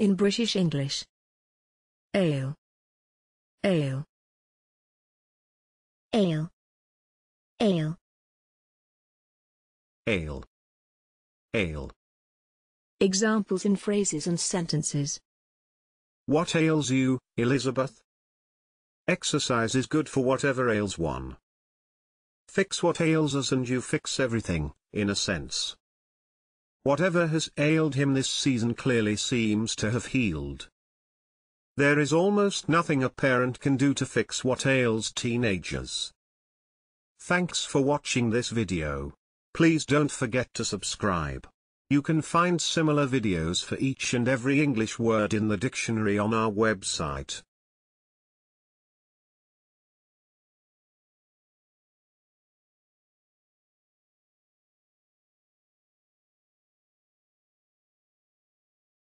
in British English. Ale. Ale. Ale. Ale. Ale. Ale. Examples in phrases and sentences. What ails you, Elizabeth? Exercise is good for whatever ails one. Fix what ails us and you fix everything, in a sense. Whatever has ailed him this season clearly seems to have healed. There is almost nothing a parent can do to fix what ails teenagers. Thanks for watching this video. Please don't forget to subscribe. You can find similar videos for each and every English word in the dictionary on our website.